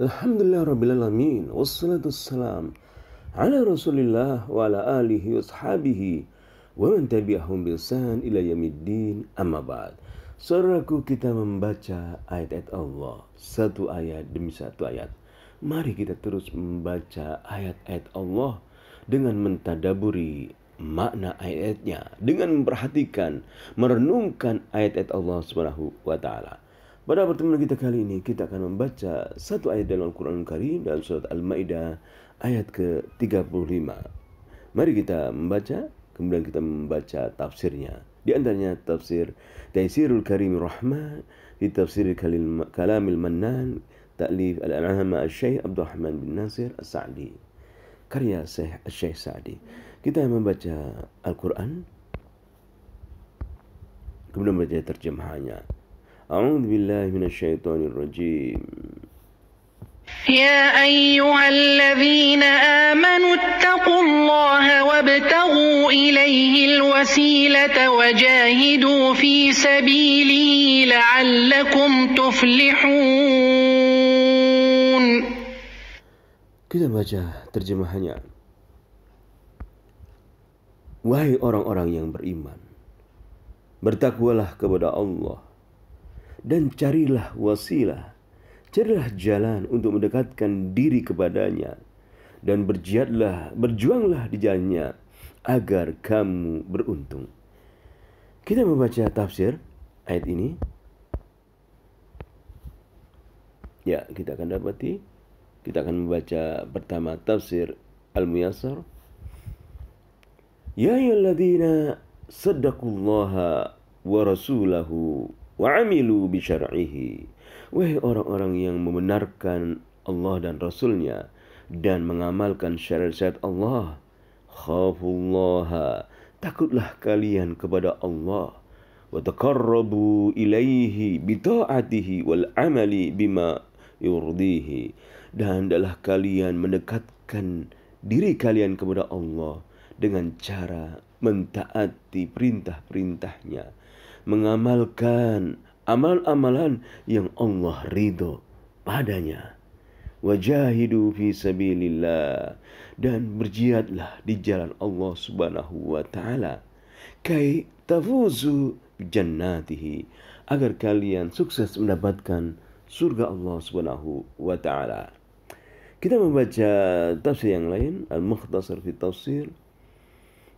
Alhamdulillah Rabbil Alamin Wassalatu wassalam Ala Rasulillah wa ala alihi wa sahabihi Wa man tabi'ahum bilsan ila yamiddin amma ba'd Saudaraku kita membaca ayat-ayat Allah Satu ayat demi satu ayat Mari kita terus membaca ayat-ayat Allah Dengan mentadaburi makna ayat-ayatnya Dengan memperhatikan Merenungkan ayat-ayat Allah subhanahu wa ta'ala pada pertemuan kita kali ini kita akan membaca satu ayat dalam Al-Quran Karim dalam surat Al-Maidah ayat ke-35. Mari kita membaca kemudian kita membaca tafsirnya. Di antaranya tafsir Taisirul Karim Rahman di tafsir Kalamil Mannan Ta'lif Al-An'am Al-Syaikh Abdurrahman bin Nasir al sadi karya Syekh Sa'di. Kita membaca Al-Quran kemudian membaca terjemahannya. أعوذ بالله من الشيطان الرجيم يا أيها الذين آمنوا اتقوا الله وابتغوا إليه الوسيلة وجاهدوا في سبيله لعلكم تفلحون Kita baca terjemahannya. Wahai orang-orang yang beriman, bertakwalah kepada Allah dan carilah wasilah. Carilah jalan untuk mendekatkan diri kepadanya dan berjihadlah, berjuanglah di jalannya agar kamu beruntung. Kita membaca tafsir ayat ini. Ya, kita akan dapati. Kita akan membaca pertama tafsir Al-Muyassar. Ya ayyuhalladzina saddaqullaha wa rasulahu وعملوا بشرعه Wahai orang-orang yang membenarkan Allah dan Rasulnya dan mengamalkan syariat-syariat Allah. Khafullaha. Takutlah kalian kepada Allah. Wa taqarrabu ilaihi bita'atihi wal amali bima yurdihi. Dan adalah kalian mendekatkan diri kalian kepada Allah dengan cara mentaati perintah-perintahnya. mengamalkan amal-amalan yang Allah ridho padanya. Wajahidu fi sabilillah dan berjihadlah di jalan Allah Subhanahu wa taala. Kai tafuzu jannatihi agar kalian sukses mendapatkan surga Allah Subhanahu wa taala. Kita membaca tafsir yang lain, Al-Mukhtasar fi Tafsir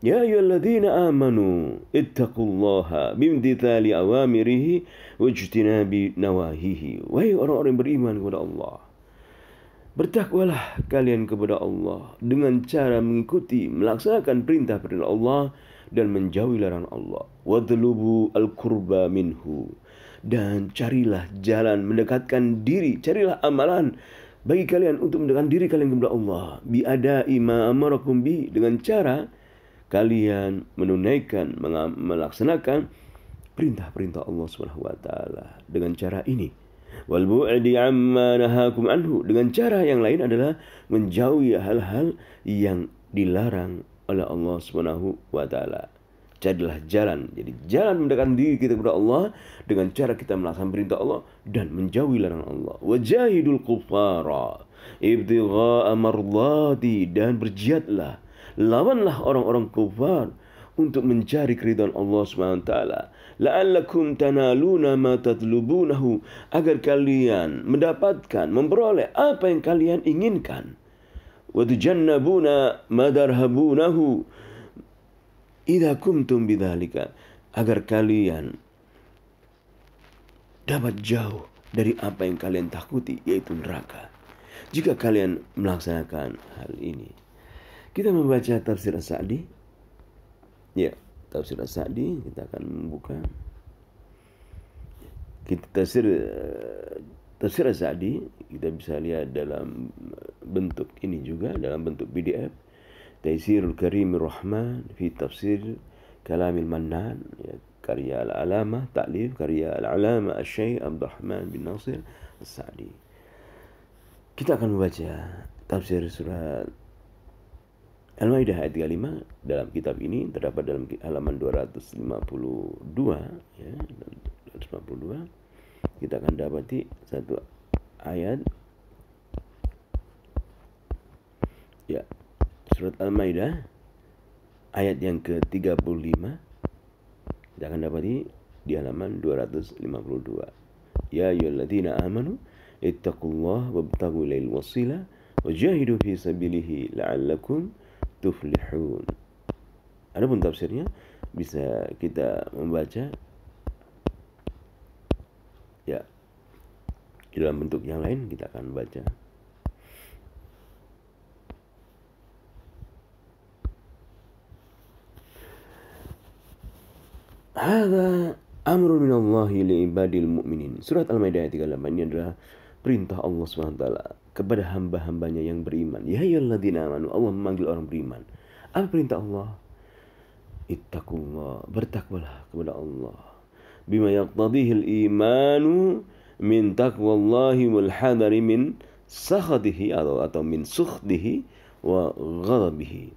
يا أيها الذين آمنوا اتقوا الله بامتثال أوامره واجتناب نواهيه Wahai orang-orang yang beriman kepada Allah Bertakwalah kalian kepada Allah dengan cara mengikuti melaksanakan perintah-perintah Allah dan menjauhi larangan Allah. Wadlubu al-qurba minhu dan carilah jalan mendekatkan diri, carilah amalan bagi kalian untuk mendekatkan diri kalian kepada Allah. Biada ada bi dengan cara kalian menunaikan melaksanakan perintah-perintah Allah Subhanahu wa taala dengan cara ini wal bu'di amma nahakum anhu dengan cara yang lain adalah menjauhi hal-hal yang dilarang oleh Allah Subhanahu wa taala jadilah jalan. Jadi jalan mendekatkan diri kita kepada Allah dengan cara kita melaksanakan perintah Allah dan menjauhi larangan Allah. Wajahidul kufara ibtigha'a mardati dan berjihadlah lawanlah orang-orang kufar untuk mencari keridhaan Allah Subhanahu wa taala. La'allakum tanaluna ma tatlubunahu agar kalian mendapatkan, memperoleh apa yang kalian inginkan. Wa tujannabuna ma darhabunahu idza kuntum bidzalika agar kalian dapat jauh dari apa yang kalian takuti yaitu neraka. Jika kalian melaksanakan hal ini kita membaca tafsir As-Sa'di. Ya, tafsir As-Sa'di kita akan membuka. Kita tafsir eh, tafsir sadi kita bisa lihat dalam bentuk ini juga dalam bentuk PDF. Taisirul karim Rahman fi tafsir Kalamil Mannan ya, karya al alama Ta'lif karya al alama Asy-Syaikh Abdul Rahman bin Nasir As-Sa'di. Kita akan membaca tafsir surat Al-Maidah ayat 35 dalam kitab ini terdapat dalam halaman 252 ya 252 kita akan dapati satu ayat ya surat Al-Maidah ayat yang ke-35 kita akan dapati di halaman 252 ya ayyuhalladzina amanu ittaqullaha wabtaghu ilail wasila wajahidu fi sabilihi la'allakum tuflihun. Adapun tafsirnya bisa kita membaca ya dalam bentuk yang lain kita akan baca Hada amrul minallahi li ibadil mu'minin. Surat Al-Maidah 38 ini adalah perintah Allah Subhanahu wa taala kepada hamba-hambanya yang beriman. Ya ayyuhalladzina amanu. Allah memanggil orang beriman. Apa perintah Allah? Ittaqullah. Bertakwalah kepada Allah. Bima yaqtadihil imanu min taqwallahi wal hadari min sakhadihi atau, atau min sukhdihi wa ghadabihi.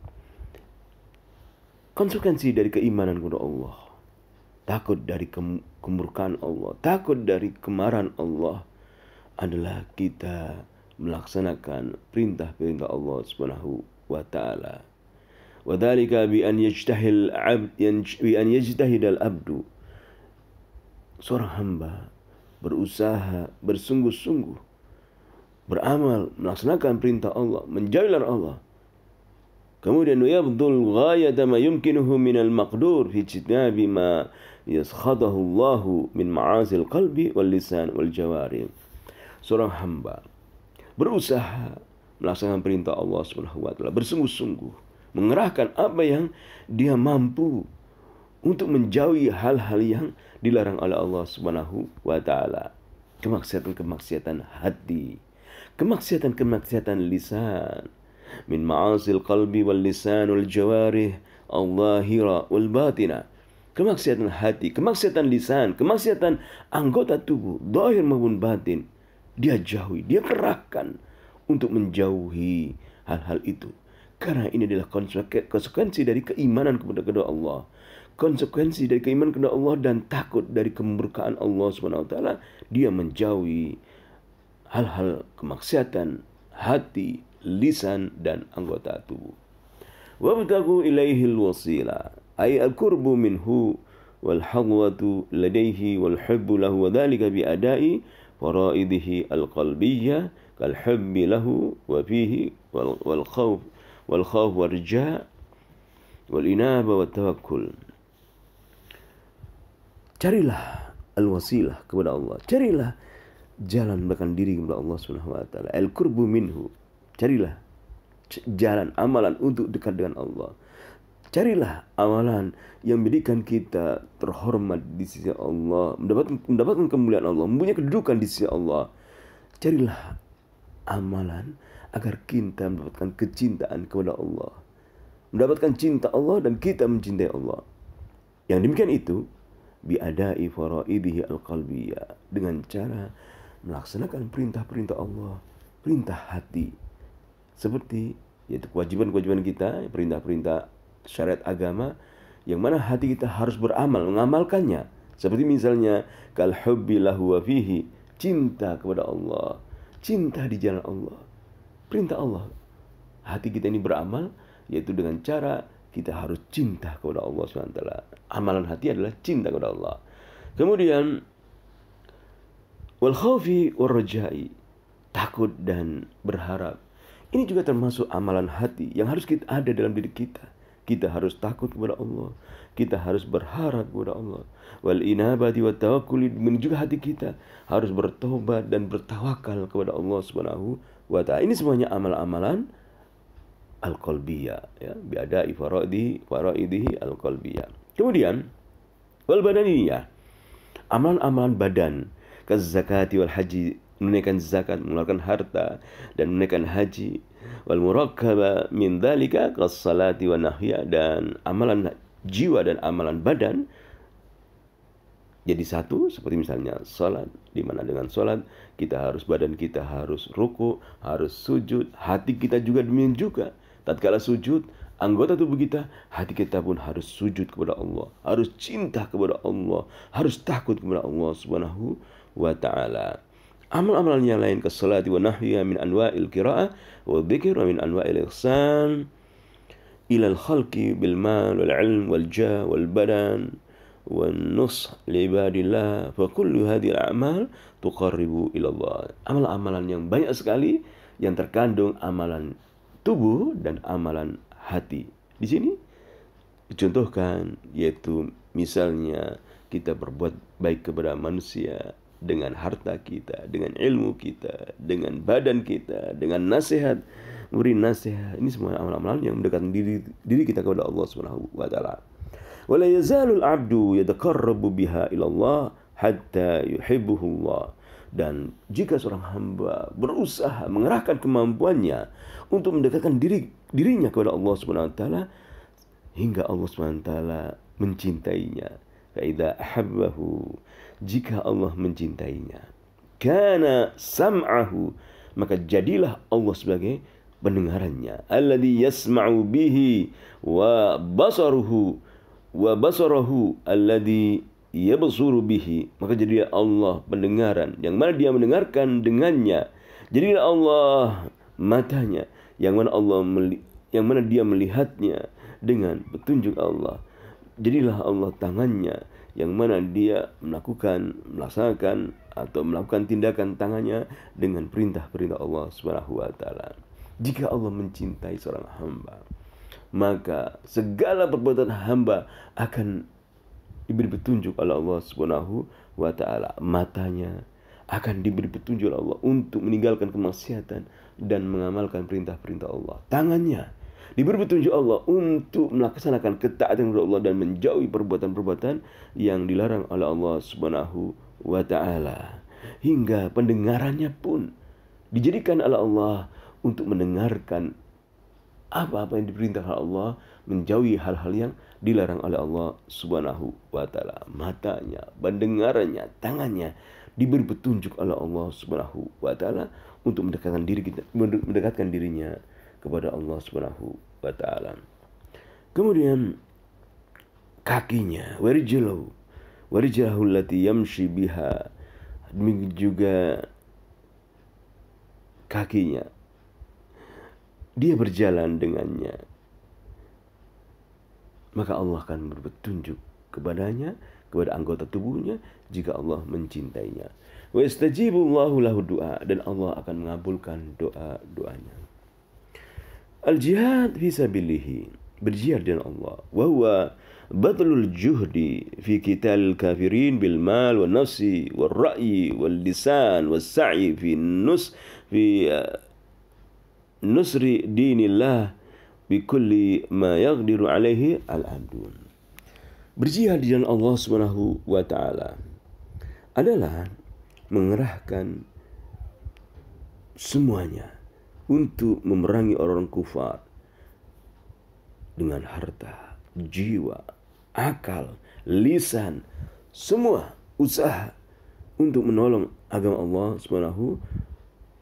Konsekuensi dari keimanan kepada Allah. Takut dari kemurkaan Allah. Takut dari kemarahan Allah adalah kita melaksanakan perintah-perintah Allah Subhanahu wa taala. Wadhalika bi an yajtahil abd bi an yajtahid al abdu. Seorang hamba berusaha bersungguh-sungguh beramal melaksanakan perintah Allah, menjauhi larangan Allah. Kemudian ia betul gaya dan ma yumkinuhu al makdur fi jitnabi ma yaskhadahu Allah min ma'azil qalbi wal lisan wal jawari. Seorang hamba berusaha melaksanakan perintah Allah Subhanahu wa taala, bersungguh-sungguh mengerahkan apa yang dia mampu untuk menjauhi hal-hal yang dilarang oleh Allah Subhanahu wa taala. Kemaksiatan-kemaksiatan hati, kemaksiatan-kemaksiatan lisan, min ma'asil qalbi wal lisan wal jawarih allahira wal batina. Kemaksiatan hati, kemaksiatan lisan, kemaksiatan anggota tubuh, dohir maupun batin, dia jauhi, dia kerahkan untuk menjauhi hal-hal itu. Karena ini adalah konsekuensi dari keimanan kepada kedua Allah. Konsekuensi dari keimanan kepada Allah dan takut dari kemurkaan Allah swt. dia menjauhi hal-hal kemaksiatan hati, lisan dan anggota tubuh. Wabtagu ilaihil wasila ay al minhu wal ladaihi wal lahu bi adai فرائده القلبية كالحب له وفيه والخوف والخوف والرجاء والإنابة والتوكل carilah al-wasilah kepada Allah carilah jalan bahkan diri kepada Allah Subhanahu wa taala al-qurbu minhu carilah jalan amalan untuk dekat dengan Allah Carilah amalan yang menjadikan kita terhormat di sisi Allah, mendapatkan, mendapatkan kemuliaan Allah, mempunyai kedudukan di sisi Allah. Carilah amalan agar kita mendapatkan kecintaan kepada Allah. Mendapatkan cinta Allah dan kita mencintai Allah. Yang demikian itu, biadai faraidihi al-qalbiyah. Dengan cara melaksanakan perintah-perintah Allah, perintah hati. Seperti yaitu kewajiban-kewajiban kita, perintah-perintah syariat agama yang mana hati kita harus beramal mengamalkannya seperti misalnya kal hubbi lahu wa fihi cinta kepada Allah cinta di jalan Allah perintah Allah hati kita ini beramal yaitu dengan cara kita harus cinta kepada Allah SWT amalan hati adalah cinta kepada Allah kemudian wal khawfi wal rajai takut dan berharap ini juga termasuk amalan hati yang harus kita ada dalam diri kita kita harus takut kepada Allah. Kita harus berharap kepada Allah. Wal inabati wa tawakkul juga hati kita harus bertobat dan bertawakal kepada Allah Subhanahu wa taala. Ini semuanya amal-amalan al-qalbiyah ya, biada ifaradi faraidihi al-qalbiyah. Kemudian wal badaniyah. Amalan-amalan badan, kezakati wal haji, menunaikan zakat, mengeluarkan harta dan menunaikan haji, wal murakkaba min dzalika qassalati wa nahya dan amalan jiwa dan amalan badan jadi satu seperti misalnya sholat di mana dengan sholat kita harus badan kita harus ruku harus sujud hati kita juga demikian juga tatkala sujud anggota tubuh kita hati kita pun harus sujud kepada Allah harus cinta kepada Allah harus takut kepada Allah subhanahu wa ta'ala amal-amalan yang lain ke salat wa nahwiha min anwa'il qira'ah wa dzikir, wa min anwa'il ihsan ila al-khalqi bil mal wal ilm wal jah wal badan wan nush li ibadillah fa kullu hadhihi al-a'mal tuqarribu ila Allah amalan-amalan yang banyak sekali yang terkandung amalan tubuh dan amalan hati di sini dicontohkan yaitu misalnya kita berbuat baik kepada manusia dengan harta kita, dengan ilmu kita, dengan badan kita, dengan nasihat, memberi nasihat. Ini semua amalan-amalan yang mendekatkan diri, diri kita kepada Allah Subhanahu wa taala. Wala yazalul abdu yataqarrabu biha ila Allah hatta yuhibbuhu Allah. Dan jika seorang hamba berusaha mengerahkan kemampuannya untuk mendekatkan diri dirinya kepada Allah Subhanahu wa taala hingga Allah Subhanahu wa taala mencintainya. Fa idza ahabbahu jika Allah mencintainya. Karena sam'ahu maka jadilah Allah sebagai pendengarannya. Alladhi yasma'u bihi wa basaruhu wa basarahu alladhi yabsuru bihi. Maka jadilah Allah pendengaran yang mana dia mendengarkan dengannya. Jadilah Allah matanya yang mana Allah yang mana dia melihatnya dengan petunjuk Allah. Jadilah Allah tangannya yang mana dia melakukan, melaksanakan atau melakukan tindakan tangannya dengan perintah-perintah Allah Subhanahu wa taala. Jika Allah mencintai seorang hamba, maka segala perbuatan hamba akan diberi petunjuk oleh Allah Subhanahu wa taala. Matanya akan diberi petunjuk oleh Allah untuk meninggalkan kemaksiatan dan mengamalkan perintah-perintah Allah. Tangannya Diberi petunjuk Allah untuk melaksanakan ketaatan kepada Allah dan menjauhi perbuatan-perbuatan yang dilarang oleh Allah Subhanahu wa taala. Hingga pendengarannya pun dijadikan oleh Allah untuk mendengarkan apa-apa yang diperintahkan Allah menjauhi hal-hal yang dilarang oleh Allah Subhanahu wa taala. Matanya, pendengarannya, tangannya diberi petunjuk oleh Allah Subhanahu wa taala untuk mendekatkan diri kita mendekatkan dirinya kepada Allah Subhanahu wa taala. Kemudian kakinya warjilahu warjilahu allati yamshi biha juga kakinya dia berjalan dengannya maka Allah akan berpetunjuk kepadanya kepada anggota tubuhnya jika Allah mencintainya. Wa istajibullahu lahu doa dan Allah akan mengabulkan doa-doanya. Al-jihad fisabilihi berjihad dengan Allah. Wahwa batlul juhdi fi kital kafirin bil mal wal nafsi wal ra'yi wal lisan wal sa'i fi nus fi uh, nusri dinillah bi kulli ma yaqdiru alaihi al Berjihad di jalan Allah Subhanahu wa taala adalah mengerahkan semuanya untuk memerangi orang-orang kufar dengan harta, jiwa, akal, lisan, semua usaha untuk menolong agama Allah Subhanahu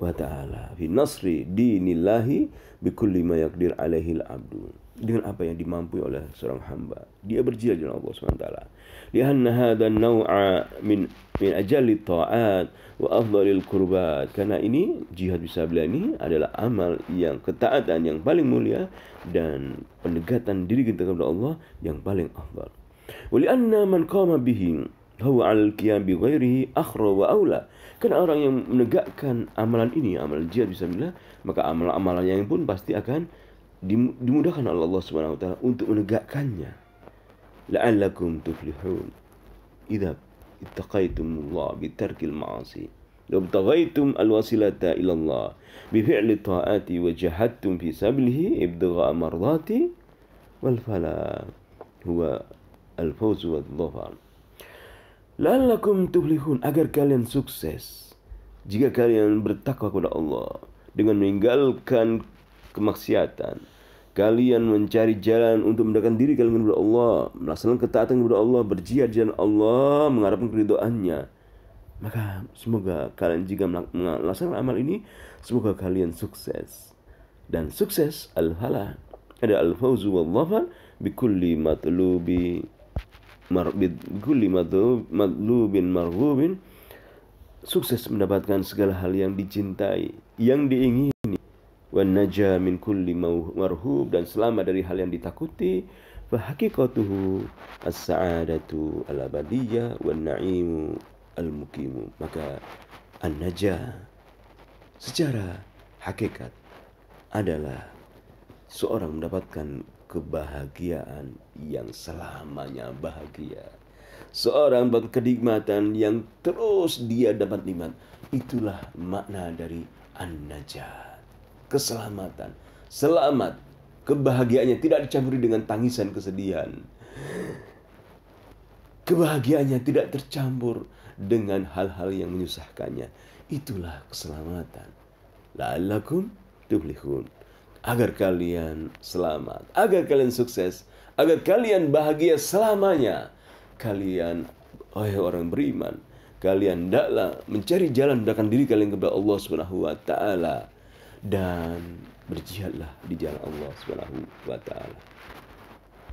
wa taala fi nasri dinillahi bikulli ma yaqdir alaihi abdu dengan apa yang dimampu oleh seorang hamba. Dia berjihad dengan Allah SWT. Lianna hadha naw'a min min ajali ta'at wa afdalil kurbat. Karena ini jihad bisabila ini adalah amal yang ketaatan yang paling mulia dan pendekatan diri kita kepada Allah yang paling afdal. Wa lianna man qama bihi huwa al-qiyam bi ghairihi akhra wa aula. Karena orang yang menegakkan amalan ini, amal jihad bisabila, maka amal-amalan yang pun pasti akan dimudahkan oleh Allah Subhanahu wa taala untuk menegakkannya. La'allakum tuflihun. Idza Allah bi tarkil ma'asi. Wa ibtaghaitum alwasilata ila Allah bi fi'li ta'ati wa jahadtum fi sabilihi ibtigha'a mardati wal fala huwa al fawz wa dhafar. La'allakum tuflihun agar kalian sukses jika kalian bertakwa kepada Allah dengan meninggalkan kemaksiatan. Kalian mencari jalan untuk mendekatkan diri kalian kepada Allah, melaksanakan ketaatan kepada Allah, berjihad jalan Allah, mengharapkan keridhaannya. Maka semoga kalian jika melaksanakan amal ini, semoga kalian sukses. Dan sukses al Ada al-fawzu wal dhafar bikulli matlubi marbid bikulli matlubin marghubin sukses mendapatkan segala hal yang dicintai, yang diinginkan wanaja min kulli marhub dan selamat dari hal yang ditakuti fahakikatuhu as-sa'adatu al-abadiyah wan na'imu al-mukimu maka an-naja secara hakikat adalah seorang mendapatkan kebahagiaan yang selamanya bahagia seorang kenikmatan yang terus dia dapat nikmat itulah makna dari an-najah keselamatan. Selamat, kebahagiaannya tidak dicampuri dengan tangisan kesedihan. Kebahagiaannya tidak tercampur dengan hal-hal yang menyusahkannya. Itulah keselamatan. La'allakum tuflihun. Agar kalian selamat, agar kalian sukses, agar kalian bahagia selamanya. Kalian, oh orang beriman, kalian tidaklah mencari jalan mendekatkan diri kalian kepada Allah Subhanahu wa taala dan berjihadlah di jalan Allah Subhanahu wa taala.